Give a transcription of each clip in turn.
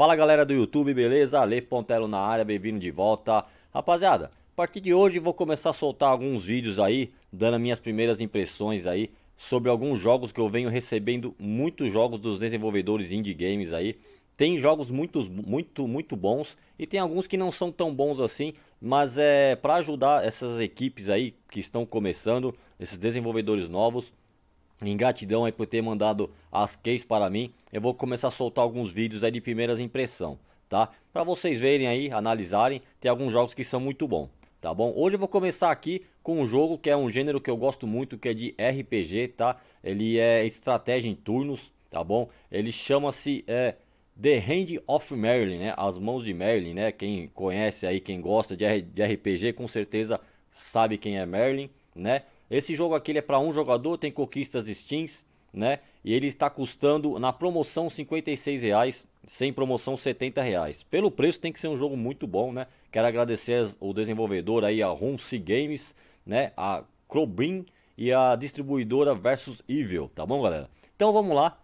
Fala galera do YouTube, beleza? Ale Pontelo na área, bem-vindo de volta. Rapaziada, a partir de hoje vou começar a soltar alguns vídeos aí, dando minhas primeiras impressões aí sobre alguns jogos que eu venho recebendo muitos jogos dos desenvolvedores indie games aí. Tem jogos muito, muito, muito bons e tem alguns que não são tão bons assim, mas é para ajudar essas equipes aí que estão começando, esses desenvolvedores novos, em gratidão aí por ter mandado as cases para mim, eu vou começar a soltar alguns vídeos aí de primeiras impressão, tá? Para vocês verem aí, analisarem, tem alguns jogos que são muito bons, tá bom? Hoje eu vou começar aqui com um jogo que é um gênero que eu gosto muito, que é de RPG, tá? Ele é estratégia em turnos, tá bom? Ele chama-se é, The Hand of Merlin, né? As mãos de Merlin, né? Quem conhece aí, quem gosta de RPG, com certeza sabe quem é Merlin, né? Esse jogo aqui é para um jogador, tem conquistas Steams, né? E ele está custando na promoção R$ reais, sem promoção R$ reais. Pelo preço tem que ser um jogo muito bom, né? Quero agradecer o desenvolvedor aí, a Ronce Games, né? A Crobin e a distribuidora Versus Evil, tá bom, galera? Então vamos lá,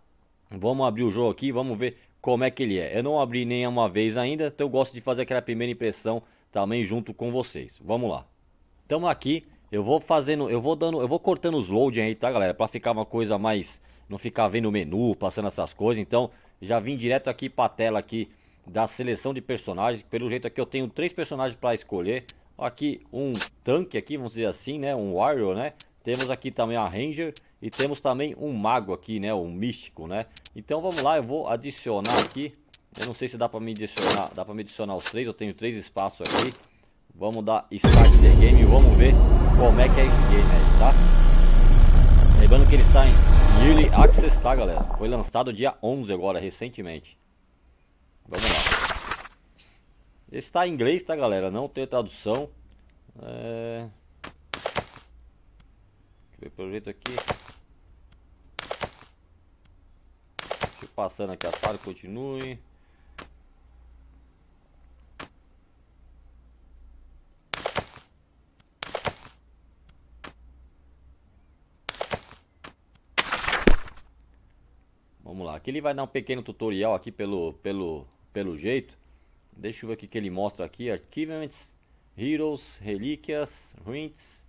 vamos abrir o jogo aqui, vamos ver como é que ele é. Eu não abri nem uma vez ainda, então eu gosto de fazer aquela primeira impressão também junto com vocês. Vamos lá. Estamos aqui eu vou fazendo, eu vou dando, eu vou cortando os loading aí, tá, galera? Pra ficar uma coisa mais, não ficar vendo o menu, passando essas coisas. Então, já vim direto aqui pra tela aqui da seleção de personagens. Pelo jeito aqui eu tenho três personagens pra escolher. Aqui um tanque aqui, vamos dizer assim, né? Um warrior, né? Temos aqui também a ranger e temos também um mago aqui, né? Um místico, né? Então, vamos lá, eu vou adicionar aqui. Eu não sei se dá pra me adicionar, dá pra me adicionar os três, eu tenho três espaços aqui. Vamos dar start the game e vamos ver como é que é esse game aí, tá? Lembrando que ele está em Early Access, tá galera? Foi lançado dia 11 agora, recentemente. Vamos lá. Ele está em inglês, tá galera? Não tem tradução. É... Deixa eu ver pelo jeito aqui. Deixa eu passando aqui a tarde, continue. Aqui ele vai dar um pequeno tutorial aqui pelo, pelo, pelo jeito. Deixa eu ver o que ele mostra aqui. Achievements, Heroes, Relíquias, Rints,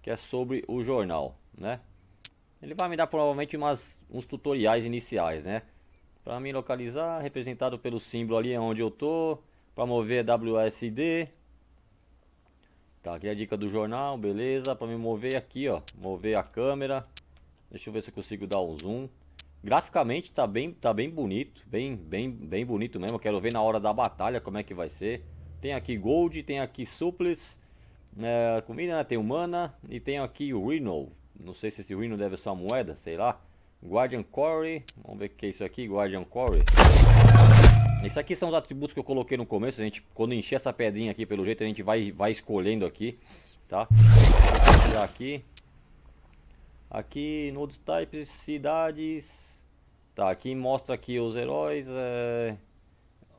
que é sobre o jornal, né? Ele vai me dar provavelmente umas, uns tutoriais iniciais, né? Para me localizar, representado pelo símbolo ali onde eu tô. Para mover WSD. Tá, aqui é a dica do jornal, beleza. Para me mover aqui, ó. Mover a câmera. Deixa eu ver se eu consigo dar um zoom. Graficamente tá bem, tá bem bonito, bem, bem, bem bonito mesmo. Quero ver na hora da batalha como é que vai ser. Tem aqui Gold, tem aqui Suples, é, comida, né? tem Humana e tem aqui o Reno. Não sei se esse Reno deve ser uma moeda, sei lá. Guardian Quarry, vamos ver o que é isso aqui, Guardian Quarry. Esses aqui são os atributos que eu coloquei no começo, a gente, quando encher essa pedrinha aqui, pelo jeito a gente vai, vai escolhendo aqui, tá? Aqui, aqui, nodes types, cidades, Tá, aqui mostra aqui os heróis. É...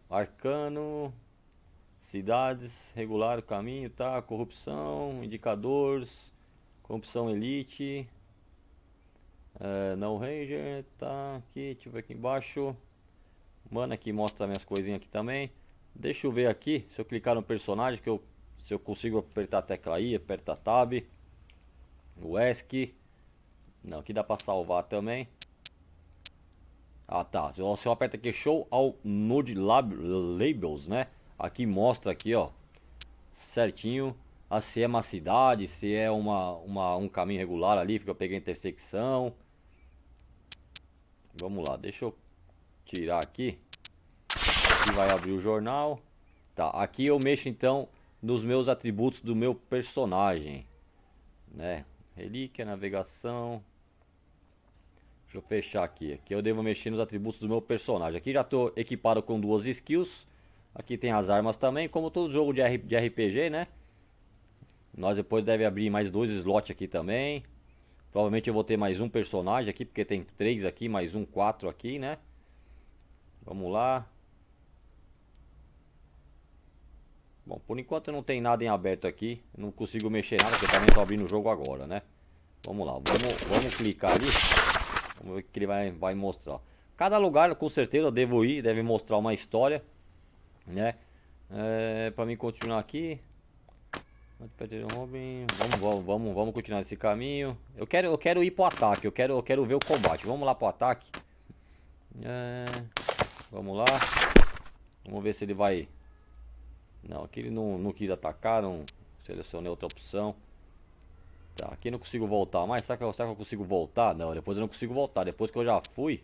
Arcano. Cidades, regular o caminho, tá? Corrupção, indicadores, corrupção elite. É, não Ranger, tá aqui, deixa eu ver aqui embaixo. Mano, aqui mostra minhas coisinhas aqui também. Deixa eu ver aqui, se eu clicar no personagem, que eu, se eu consigo apertar a tecla I, apertar Tab. O ESC. Não, aqui dá pra salvar também. Ah, tá. se eu aperta aqui Show ao Node lab, Labels, né? Aqui mostra aqui, ó. Certinho. Ah, se é uma cidade, se é uma, uma, um caminho regular ali, porque eu peguei a intersecção. Vamos lá, deixa eu tirar aqui. Aqui vai abrir o jornal. Tá, aqui eu mexo então nos meus atributos do meu personagem. Né? Relíquia, navegação, Deixa eu fechar aqui. Aqui eu devo mexer nos atributos do meu personagem. Aqui já estou equipado com duas skills. Aqui tem as armas também, como todo jogo de, de RPG, né? Nós depois deve abrir mais dois slots aqui também. Provavelmente eu vou ter mais um personagem aqui, porque tem três aqui, mais um, quatro aqui, né? Vamos lá. Bom, por enquanto não tem nada em aberto aqui. Não consigo mexer nada, porque também estou abrindo o jogo agora, né? Vamos lá, vamos, vamos clicar ali o é que ele vai, vai mostrar. Cada lugar, com certeza, eu devo ir, deve mostrar uma história, né? É, pra mim continuar aqui. Vamos, vamos, vamos, vamos continuar esse caminho. Eu quero, eu quero ir pro ataque, eu quero, eu quero ver o combate. Vamos lá pro ataque. É, vamos lá. Vamos ver se ele vai... Não, aqui ele não, não quis atacar, não selecionei outra opção. Tá, aqui não consigo voltar mais. Será que, eu, será que eu consigo voltar? Não, depois eu não consigo voltar. Depois que eu já fui,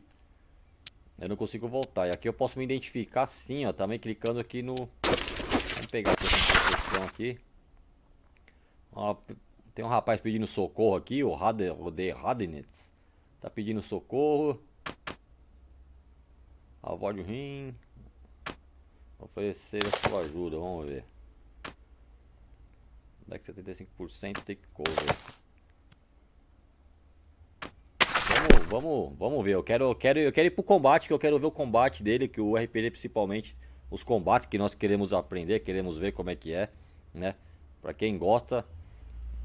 eu não consigo voltar. E aqui eu posso me identificar sim, ó. Também clicando aqui no... Vamos pegar aqui essa descrição aqui. Ó, tem um rapaz pedindo socorro aqui, o Radenitz. Tá pedindo socorro. Avó de rim. Oferecer a sua ajuda, vamos ver deck 75% take cover. Vamos, vamos, vamos ver. Eu quero, eu quero, eu quero ir pro combate, que eu quero ver o combate dele, que o RPG principalmente os combates que nós queremos aprender, queremos ver como é que é, né? Para quem gosta,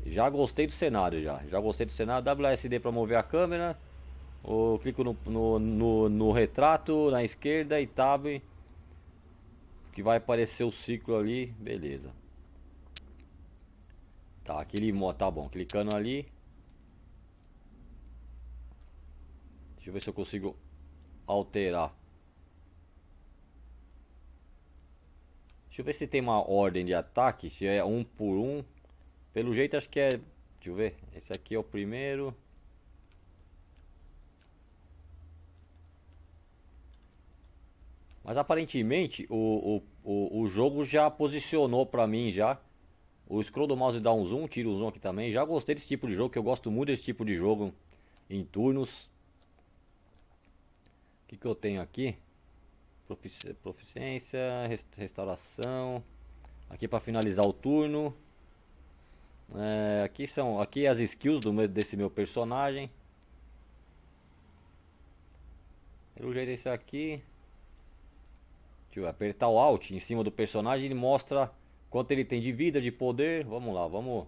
já gostei do cenário já. Já gostei do cenário. WSD para mover a câmera. Eu clico no, no, no, no retrato na esquerda e tab que vai aparecer o ciclo ali, beleza. Tá, aquele tá bom, clicando ali. Deixa eu ver se eu consigo alterar. Deixa eu ver se tem uma ordem de ataque, se é um por um. Pelo jeito acho que é... Deixa eu ver, esse aqui é o primeiro... Mas aparentemente o, o, o, o jogo já posicionou pra mim já o scroll do mouse dá um zoom, tira o zoom aqui também. Já gostei desse tipo de jogo, que eu gosto muito desse tipo de jogo em turnos. O que, que eu tenho aqui? Profici proficiência, restauração. Aqui para finalizar o turno. É, aqui são aqui as skills do, desse meu personagem. Pelo jeito esse aqui. Deixa eu apertar o Alt em cima do personagem, ele mostra Quanto ele tem de vida, de poder. Vamos lá, vamos...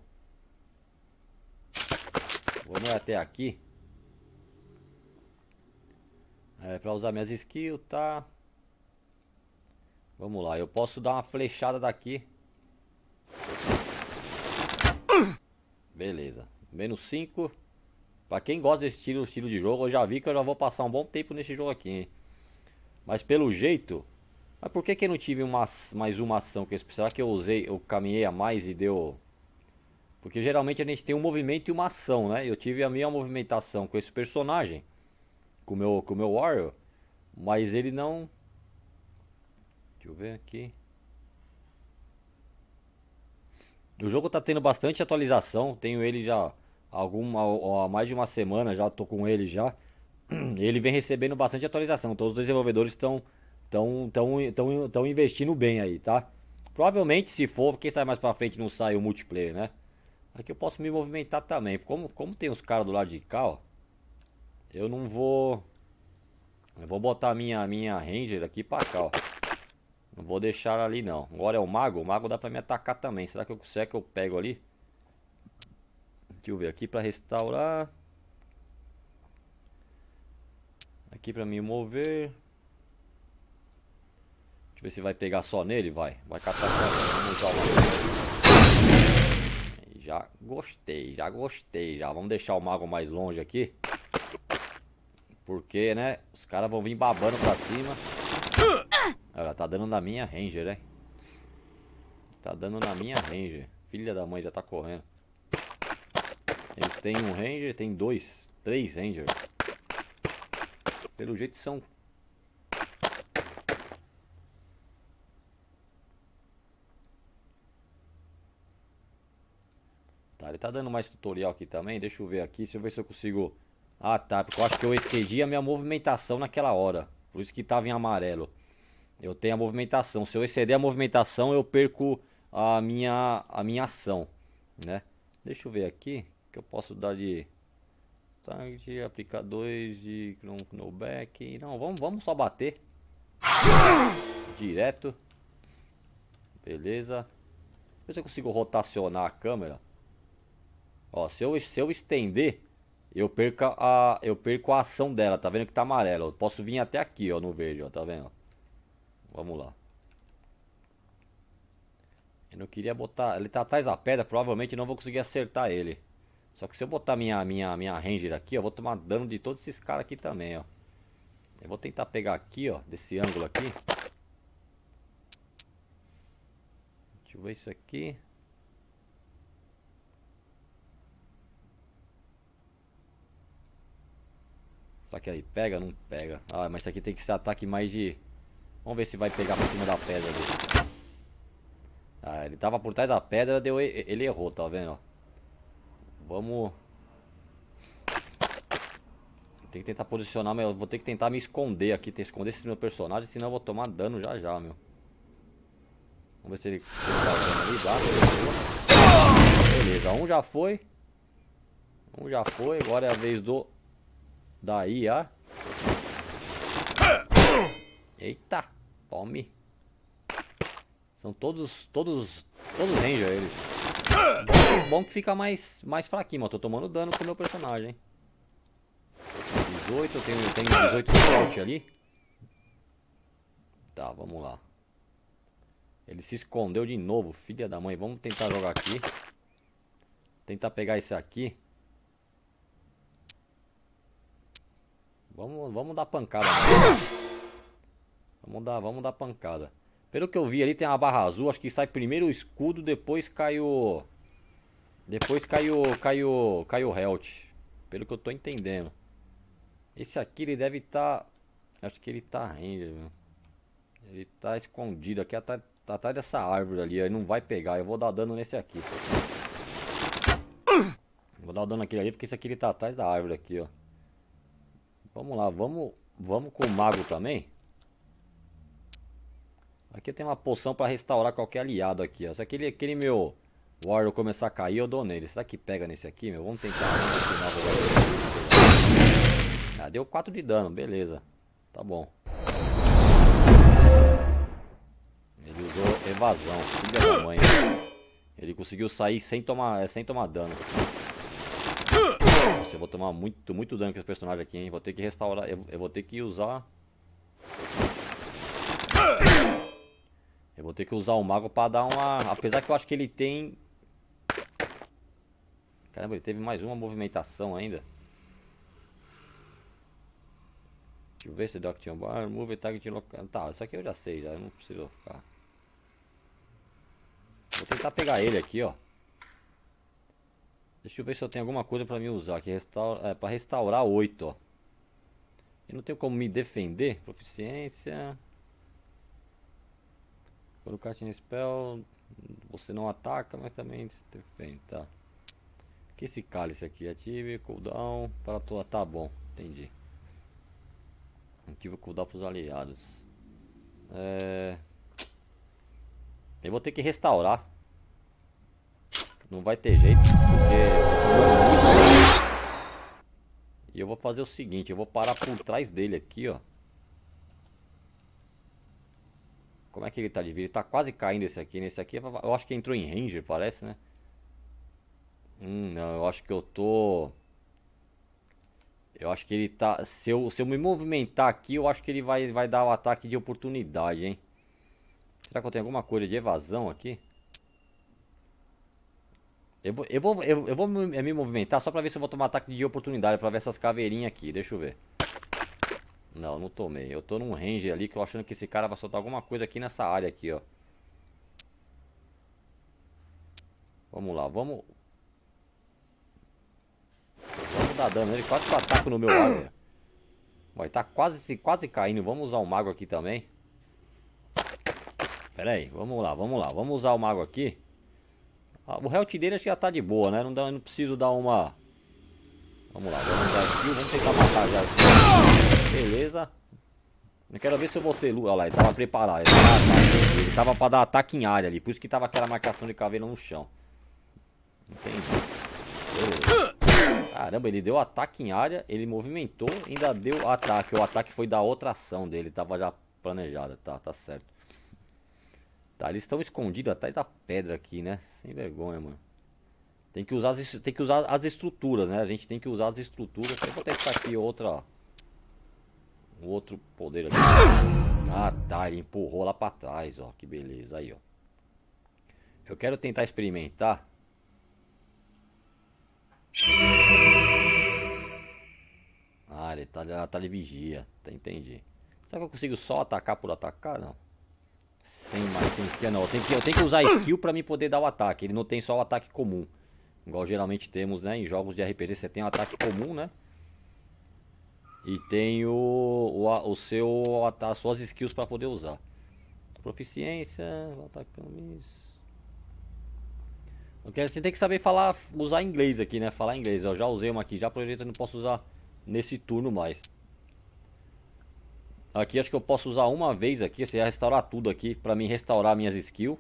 Vamos até aqui. É, pra usar minhas skills, tá? Vamos lá, eu posso dar uma flechada daqui. Beleza. Menos 5. Pra quem gosta desse estilo, estilo de jogo, eu já vi que eu já vou passar um bom tempo nesse jogo aqui, hein? Mas pelo jeito, mas por que, que eu não tive uma, mais uma ação que eu Será que eu usei, eu caminhei a mais e deu. Porque geralmente a gente tem um movimento e uma ação, né? Eu tive a minha movimentação com esse personagem, com o meu, com meu Warrior, mas ele não. Deixa eu ver aqui. O jogo tá tendo bastante atualização, tenho ele já alguma há mais de uma semana, já tô com ele já. Ele vem recebendo bastante atualização, então os desenvolvedores estão Estão tão, tão, tão investindo bem aí, tá? Provavelmente, se for, quem sai mais pra frente não sai o multiplayer, né? Aqui eu posso me movimentar também. Como, como tem os caras do lado de cá, ó. Eu não vou... Eu vou botar minha, minha Ranger aqui pra cá, ó. Não vou deixar ali, não. Agora é o Mago. O Mago dá pra me atacar também. Será que eu, será que eu pego ali? Deixa eu ver aqui pra restaurar. Aqui pra me mover. Deixa eu ver se vai pegar só nele, vai. Vai catar só. Já gostei, já gostei, já. Vamos deixar o mago mais longe aqui. Porque, né, os caras vão vir babando pra cima. Ela tá dando na minha Ranger, hein? Tá dando na minha Ranger. Filha da mãe já tá correndo. Eles têm um Ranger, tem dois, três Ranger. Pelo jeito são Tá dando mais tutorial aqui também. Deixa eu ver aqui. Deixa eu ver se eu consigo... Ah, tá. Porque eu acho que eu excedi a minha movimentação naquela hora. Por isso que tava em amarelo. Eu tenho a movimentação. Se eu exceder a movimentação, eu perco a minha, a minha ação, né? Deixa eu ver aqui. Que eu posso dar de... Target, aplicar dois de knockback. Não, vamos, vamos só bater. Direto. Beleza. se eu consigo rotacionar a câmera. Ó, se eu, se eu estender, eu perco, a, eu perco a ação dela, tá vendo que tá amarelo. Eu posso vir até aqui, ó, no verde, ó, tá vendo? Vamos lá. Eu não queria botar... Ele tá atrás da pedra, provavelmente não vou conseguir acertar ele. Só que se eu botar minha, minha, minha Ranger aqui, ó, eu vou tomar dano de todos esses caras aqui também, ó. Eu vou tentar pegar aqui, ó, desse ângulo aqui. Deixa eu ver isso aqui. Será que ele pega? Não pega. Ah, mas isso aqui tem que ser ataque mais de... Vamos ver se vai pegar por cima da pedra Ah, ele tava por trás da pedra, deu ele errou, tá vendo? Vamos... Tem que tentar posicionar, meu. Vou ter que tentar me esconder aqui, ter esconder esse meu personagem, senão eu vou tomar dano já já, meu. Vamos ver se ele... Tá beleza, um já foi. Um já foi, agora é a vez do Daí, IA. Eita, tome. São todos, todos, todos ranger eles. Bom que fica mais, mais fraquinho, mas tô tomando dano com o meu personagem. 18, eu tenho, eu tenho 18 scout ali. Tá, vamos lá. Ele se escondeu de novo, filha da mãe. Vamos tentar jogar aqui. Tentar pegar esse aqui. Vamos, vamos dar pancada. Vamos dar, vamos dar pancada. Pelo que eu vi ali tem uma barra azul, acho que sai primeiro o escudo, depois cai o... Depois cai o, cai o, cai o health. Pelo que eu tô entendendo. Esse aqui ele deve estar... Tá, acho que ele tá ranger, viu? Ele tá escondido aqui atrás, tá atrás dessa árvore ali, ele não vai pegar. Eu vou dar dano nesse aqui. Vou dar dano naquele ali, porque esse aqui ele tá atrás da árvore aqui, ó. Vamos lá, vamos, vamos com o mago também. Aqui tem uma poção para restaurar qualquer aliado aqui, ó. Se aquele, aquele meu Warrior começar a cair, eu dou nele. Será que pega nesse aqui, meu? Vamos tentar. Ah, deu 4 de dano, beleza. Tá bom. Ele usou evasão, filha da mãe. Ele conseguiu sair sem tomar, sem tomar dano eu vou tomar muito, muito dano com esse personagem aqui, hein? Vou ter que restaurar, eu, eu vou ter que usar... Eu vou ter que usar o mago pra dar uma... Apesar que eu acho que ele tem... Caramba, ele teve mais uma movimentação ainda. Deixa eu ver se Doctor Tion Bar, Move Target Local. Tá, isso aqui eu já sei, já não preciso ficar. Vou tentar pegar ele aqui, ó. Deixa eu ver se eu tenho alguma coisa pra me usar aqui. Restaura, é, pra restaurar 8, ó. Eu não tenho como me defender. Proficiência. Quando casting spell, você não ataca, mas também se defende, tá? Que esse cálice aqui ative, cooldown para tua. Tá bom, entendi. Ative cooldown para os aliados. É... Eu vou ter que restaurar. Não vai ter jeito, porque... E eu vou fazer o seguinte, eu vou parar por trás dele aqui, ó. Como é que ele tá de vida? Ele tá quase caindo esse aqui, nesse né? aqui. É eu acho que entrou em Ranger, parece, né? Hum, não, eu acho que eu tô... Eu acho que ele tá... Se eu, se eu me movimentar aqui, eu acho que ele vai, vai dar o um ataque de oportunidade, hein? Será que eu tenho alguma coisa de evasão aqui? Eu vou, eu vou, eu, vou me, me movimentar só pra ver se eu vou tomar ataque de oportunidade, pra ver essas caveirinhas aqui, deixa eu ver. Não, não tomei. Eu tô num ranger ali que eu achando que esse cara vai soltar alguma coisa aqui nessa área aqui, ó. Vamos lá, vamos... Vamos dar dano nele, quase que no meu lado. Vai, tá quase, quase caindo. Vamos usar o um mago aqui também. Pera aí, vamos lá, vamos lá. Vamos usar o mago aqui. Ah, o health dele acho que já tá de boa, né? Não, dá, não preciso dar uma... Vamos lá, vamos dar aqui, vamos tentar matar já. Beleza. Eu quero ver se eu vou ter lua. Olha lá, ele tava preparado. Ele tava, ele tava pra dar ataque em área ali. Por isso que tava aquela marcação de caveira no chão. Entendi. Beleza. Caramba, ele deu ataque em área, ele movimentou, ainda deu ataque. O ataque foi da outra ação dele, tava já planejado, tá, tá certo. Tá, eles estão escondidos atrás da pedra aqui, né? Sem vergonha, mano. Tem que usar as, tem que usar as estruturas, né? A gente tem que usar as estruturas. Deixa eu testar aqui outra... Um outro poder aqui. Ah, tá. Ele empurrou lá pra trás, ó. Que beleza. Aí, ó. Eu quero tentar experimentar. Ah, ele tá, ali tá de vigia. Tá, entendi. Será que eu consigo só atacar por atacar? Não. Sem mais, tem skill. Não, eu tenho, que, eu tenho que usar skill pra me poder dar o ataque. Ele não tem só o ataque comum. Igual geralmente temos, né? Em jogos de RPG você tem o ataque comum, né? E tem o, o, o seu, as suas skills pra poder usar. Proficiência, atacamis. Porque você tem que saber falar, usar inglês aqui, né? Falar inglês. Eu já usei uma aqui, já aproveito, não posso usar nesse turno mais. Aqui acho que eu posso usar uma vez aqui, você ia restaurar tudo aqui pra mim restaurar minhas skills.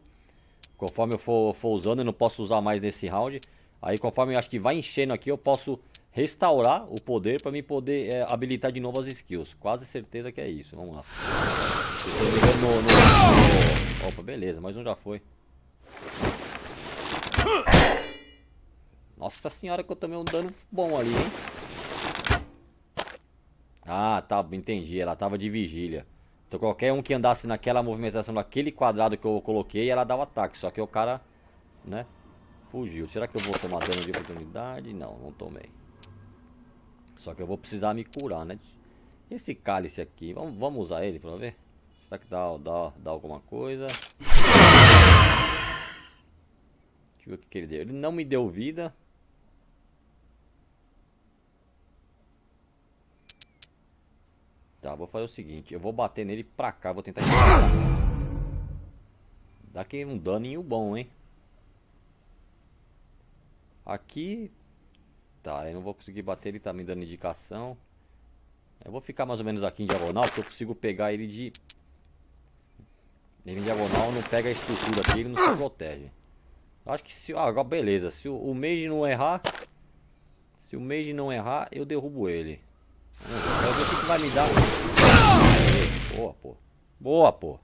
Conforme eu for, for, usando, eu não posso usar mais nesse round. Aí conforme eu acho que vai enchendo aqui, eu posso restaurar o poder pra mim poder é, habilitar de novo as skills. Quase certeza que é isso, vamos lá. No, no... Opa, beleza, mais um já foi. Nossa senhora que eu tomei um dano bom ali, hein? Ah, tá, entendi. Ela tava de vigília. Então qualquer um que andasse naquela movimentação naquele quadrado que eu coloquei, ela dava ataque. Só que o cara, né, fugiu. Será que eu vou tomar dano de oportunidade? Não, não tomei. Só que eu vou precisar me curar, né? Esse cálice aqui, vamos, vamos usar ele pra ver? Será que dá, dá, dá alguma coisa? Deixa eu ver o que ele deu. Ele não me deu vida. Tá, vou fazer o seguinte. Eu vou bater nele pra cá. Vou tentar... Dá aqui um daninho bom, hein? Aqui... Tá, eu não vou conseguir bater. Ele tá me dando indicação. Eu vou ficar mais ou menos aqui em diagonal. Porque eu consigo pegar ele de... Ele em diagonal não pega a estrutura aqui. Ele não se protege. Acho que se... Ah, agora beleza. Se o, o mage não errar... Se o mage não errar, eu derrubo ele. Agora o então que vai me dar. Boa, pô. Boa, pô.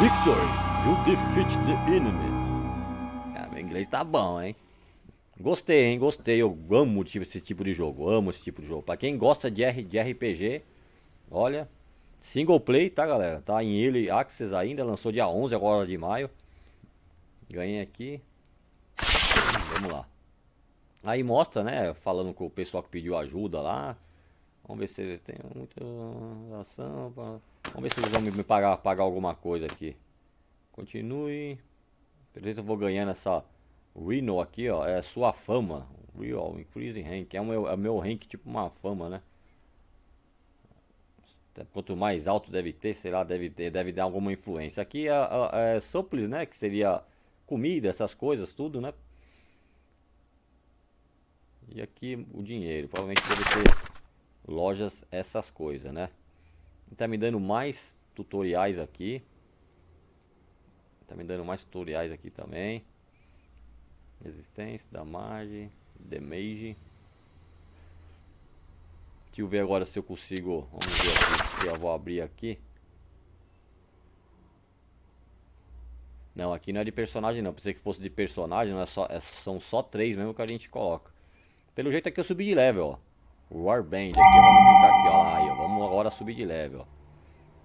Victor, you defeat the enemy. Cara, ah, meu inglês tá bom, hein? Gostei, hein? Gostei. Eu amo esse tipo de jogo. Amo esse tipo de jogo. Pra quem gosta de, R, de RPG, olha. Single play, tá, galera? Tá em ele Access ainda. Lançou dia 11 agora de maio. Ganhei aqui. Vamos lá. Aí mostra, né? Falando com o pessoal que pediu ajuda lá. Vamos ver se tem muita ação. Pra... Vamos ver se eles vão me pagar, pagar alguma coisa aqui. Continue. por exemplo eu vou ganhando essa Reno aqui, ó. É sua fama. Real Increasing Rank. É o meu, é meu rank tipo uma fama, né? É, quanto mais alto deve ter, sei lá, deve, ter, deve dar alguma influência. Aqui é, é, é soples, né? Que seria comida, essas coisas, tudo, né? E aqui o dinheiro, provavelmente deve ter lojas essas coisas, né? Tá me dando mais tutoriais aqui. Tá me dando mais tutoriais aqui também. Resistência, damage, damage. Deixa eu ver agora se eu consigo. Vamos ver aqui. Eu vou abrir aqui. Não, aqui não é de personagem não. Pensei que fosse de personagem, não é só, é, são só três mesmo que a gente coloca. Pelo jeito aqui eu subi de level, ó. Warband aqui, vamos clicar aqui, ó. aí, ó. Vamos agora subir de level, ó.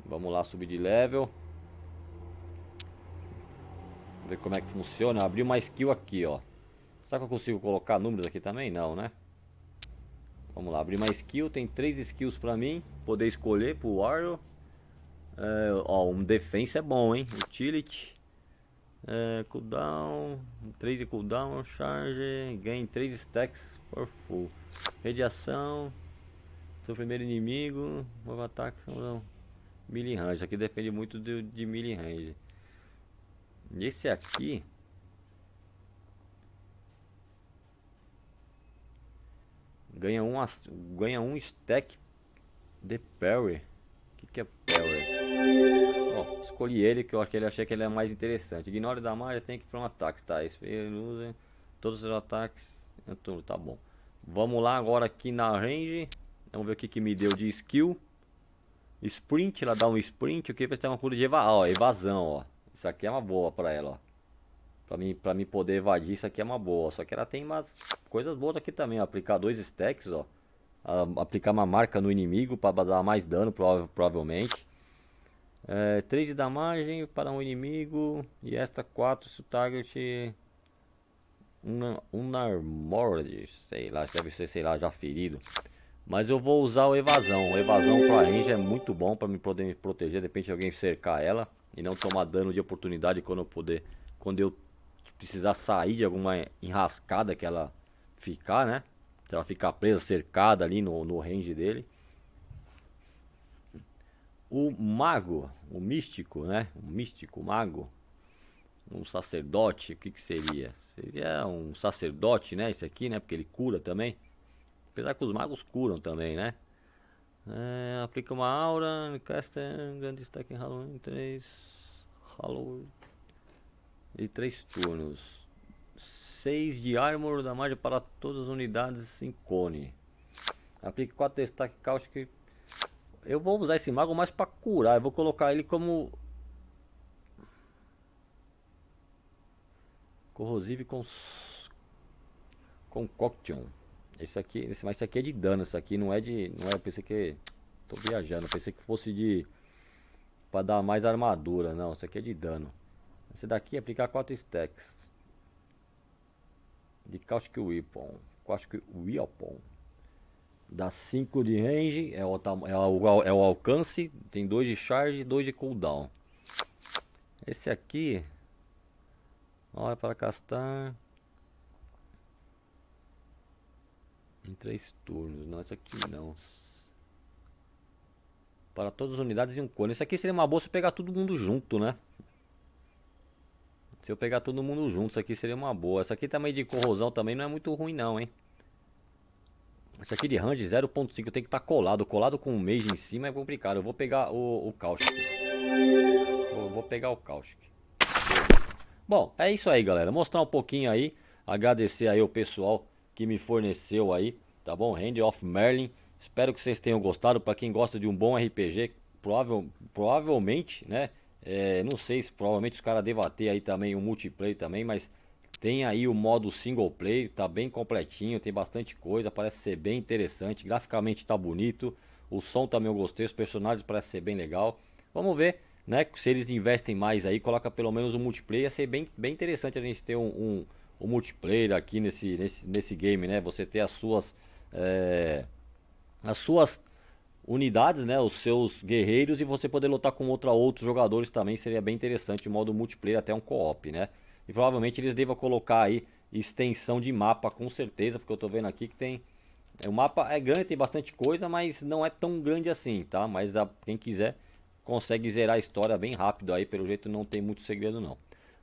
Vamos lá subir de level. Vamos ver como é que funciona. Abri uma skill aqui, ó. Será que eu consigo colocar números aqui também? Não, né? Vamos lá, abrir uma skill. Tem três skills pra mim. Poder escolher pro Warrior. É, ó, um defense é bom, hein? Utility. É, cooldown, 3 de cooldown, charge, ganhe 3 stacks por full. Radiação, seu primeiro inimigo, novo ataque, não, melee range. Aqui defende muito de, de melee range. Esse aqui... Ganha um, ganha um stack de parry. O que, que é parry? Ó, oh escolhi ele, que eu achei, achei que ele é mais interessante. Ignore da malha, tem que para um ataque, tá? Isso ele usa todos os ataques. É tudo, tá bom. Vamos lá agora aqui na range. Vamos ver o que, que me deu de skill. Sprint, ela dá um sprint. O que vai ser uma cura de eva ó, evasão, ó. Isso aqui é uma boa pra ela, ó. Pra mim, pra mim poder evadir, isso aqui é uma boa. Só que ela tem umas coisas boas aqui também, ó. Aplicar dois stacks, ó. A, ah, aplicar uma marca no inimigo pra dar mais dano, prova, provavelmente. É, 3 de damagem para um inimigo. E esta 4 se o target. Um, um Sei lá, deve ser, sei lá, já ferido. Mas eu vou usar o evasão. O evasão para range é muito bom para me poder me proteger. De repente alguém cercar ela e não tomar dano de oportunidade quando eu puder, quando eu precisar sair de alguma enrascada que ela ficar, né? Se ela ficar presa, cercada ali no, no range dele o mago, o místico, né? O místico, o mago, um sacerdote, o que que seria? Seria um sacerdote, né? Esse aqui, né? Porque ele cura também. Apesar que os magos curam também, né? É, aplica uma aura, caster, grande destaque em Halloween, 3 Halloween e 3 turnos. 6 de armor da magia para todas as unidades em cone. Aplique 4 destaque cáustico eu vou usar esse mago mais pra curar. Eu vou colocar ele como... Corrosivo com... Concoction. Esse aqui, esse, mas esse aqui é de dano, esse aqui não é de... Não é, eu pensei que... Tô viajando, eu pensei que fosse de... Pra dar mais armadura, não, esse aqui é de dano. Esse daqui é aplicar 4 stacks. De Caustic Weapon. Caustic Weapon. Dá 5 de range, é o, é, é, o, alcance, tem 2 de charge e 2 de cooldown. Esse aqui, olha é para castar em 3 turnos, não, esse aqui não. Para todas as unidades em um cone. Esse aqui seria uma boa se eu pegar todo mundo junto, né? Se eu pegar todo mundo junto, isso aqui seria uma boa. Essa aqui também de corrosão também não é muito ruim não, hein? Isso aqui de range 0.5 tem que estar tá colado. Colado com o mage em cima é complicado. Eu vou pegar o, o Eu vou pegar o Kaushik. Bom, é isso aí, galera. Mostrar um pouquinho aí. Agradecer aí o pessoal que me forneceu aí, tá bom? Hand of Merlin. Espero que vocês tenham gostado. Para quem gosta de um bom RPG, provável, provavelmente, né? É, não sei se provavelmente os caras devem ter aí também um multiplayer também, mas tem aí o modo single player, tá bem completinho, tem bastante coisa, parece ser bem interessante. Graficamente tá bonito, o som também eu gostei, os personagens parecem ser bem legal. Vamos ver, né, se eles investem mais aí, coloca pelo menos um multiplayer, ia ser bem, bem interessante a gente ter um, um, um multiplayer aqui nesse, nesse, nesse game, né? Você ter as suas... É, as suas unidades, né, os seus guerreiros e você poder lutar com outra outros jogadores também seria bem interessante o modo multiplayer até um co-op, né? E provavelmente eles devam colocar aí extensão de mapa, com certeza, porque eu estou vendo aqui que tem... É, o mapa é grande, tem bastante coisa, mas não é tão grande assim, tá? Mas a, quem quiser consegue zerar a história bem rápido aí, pelo jeito não tem muito segredo não.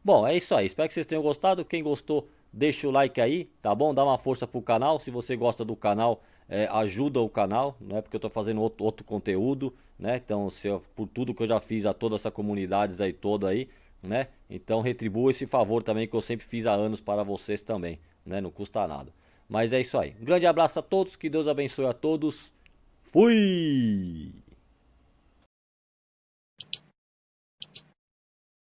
Bom, é isso aí, espero que vocês tenham gostado, quem gostou deixa o like aí, tá bom? Dá uma força pro canal, se você gosta do canal, é, ajuda o canal, não é porque eu tô fazendo outro, outro conteúdo, né? Então, eu, por tudo que eu já fiz a todas essas comunidades aí toda aí, né? Então retribua esse favor também que eu sempre fiz há anos para vocês também, né? Não custa nada. Mas é isso aí. Um grande abraço a todos, que Deus abençoe a todos. Fui!